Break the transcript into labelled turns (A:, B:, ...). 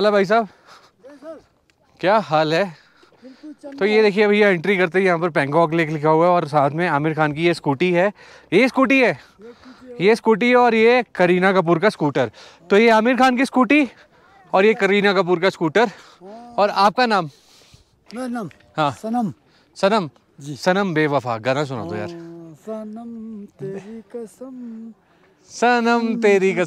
A: hello भाई साहब क्या हाल है तो ये देखिए भैया एंट्री करते हैं यहाँ पर पैंगोंग लेक लिखा हुआ है और साथ में आमिर खान की ये स्कूटी है ये स्कूटी है ये स्कूटी है और ये करीना कपूर का स्कूटर तो ये आमिर खान की स्कूटी और ये करीना कपूर का स्कूटर और आपका नाम नाम हाँ सनम
B: सनम जी सनम बेवफा गाना
C: सुना दो तो यार
D: सनम तेरी कसम
B: सनम तेरी कसम